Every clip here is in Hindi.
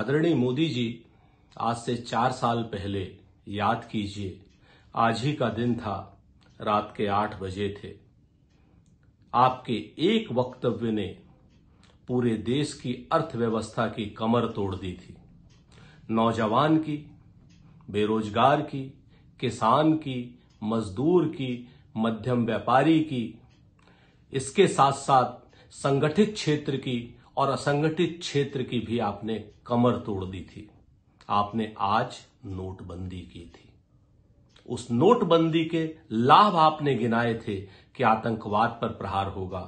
आदरणीय मोदी जी आज से चार साल पहले याद कीजिए आज ही का दिन था रात के आठ बजे थे आपके एक वक्तव्य ने पूरे देश की अर्थव्यवस्था की कमर तोड़ दी थी नौजवान की बेरोजगार की किसान की मजदूर की मध्यम व्यापारी की इसके साथ साथ संगठित क्षेत्र की और असंगठित क्षेत्र की भी आपने कमर तोड़ दी थी आपने आज नोटबंदी की थी उस नोटबंदी के लाभ आपने गिनाए थे कि आतंकवाद पर प्रहार होगा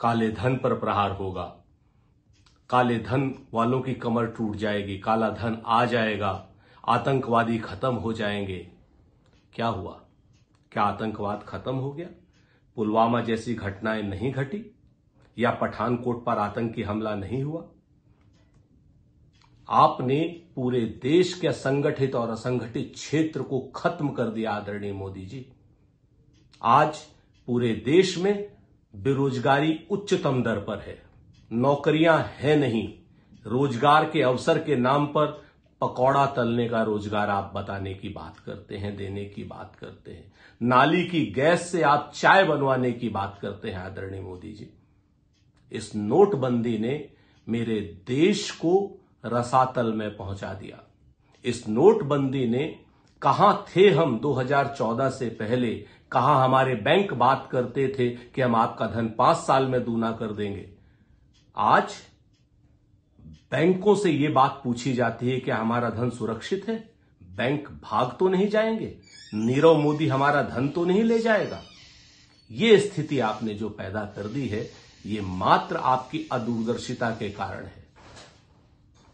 काले धन पर प्रहार होगा काले धन वालों की कमर टूट जाएगी काला धन आ जाएगा आतंकवादी खत्म हो जाएंगे क्या हुआ क्या आतंकवाद खत्म हो गया पुलवामा जैसी घटनाएं नहीं घटी या पठानकोट पर आतंकी हमला नहीं हुआ आपने पूरे देश के संगठित और असंगठित क्षेत्र को खत्म कर दिया आदरणीय मोदी जी आज पूरे देश में बेरोजगारी उच्चतम दर पर है नौकरियां हैं नहीं रोजगार के अवसर के नाम पर पकौड़ा तलने का रोजगार आप बताने की बात करते हैं देने की बात करते हैं नाली की गैस से आप चाय बनवाने की बात करते हैं आदरणीय मोदी जी इस नोटबंदी ने मेरे देश को रसातल में पहुंचा दिया इस नोटबंदी ने कहा थे हम 2014 से पहले कहा हमारे बैंक बात करते थे कि हम आपका धन पांच साल में दूना कर देंगे आज बैंकों से यह बात पूछी जाती है कि हमारा धन सुरक्षित है बैंक भाग तो नहीं जाएंगे नीरव मोदी हमारा धन तो नहीं ले जाएगा ये स्थिति आपने जो पैदा कर दी है ये मात्र आपकी अदूरदर्शिता के कारण है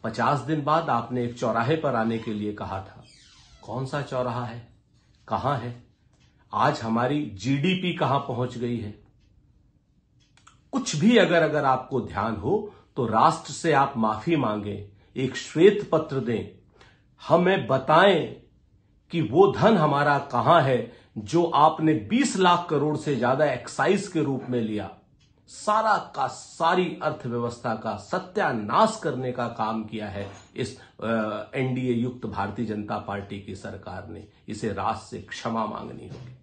पचास दिन बाद आपने एक चौराहे पर आने के लिए कहा था कौन सा चौराहा है कहां है आज हमारी जीडीपी कहां पहुंच गई है कुछ भी अगर अगर आपको ध्यान हो तो राष्ट्र से आप माफी मांगे एक श्वेत पत्र दें हमें बताएं कि वो धन हमारा कहां है जो आपने 20 लाख करोड़ से ज्यादा एक्साइज के रूप में लिया सारा का सारी अर्थव्यवस्था का सत्यानाश करने का काम किया है इस एनडीए युक्त भारतीय जनता पार्टी की सरकार ने इसे राष्ट्र से क्षमा मांगनी होगी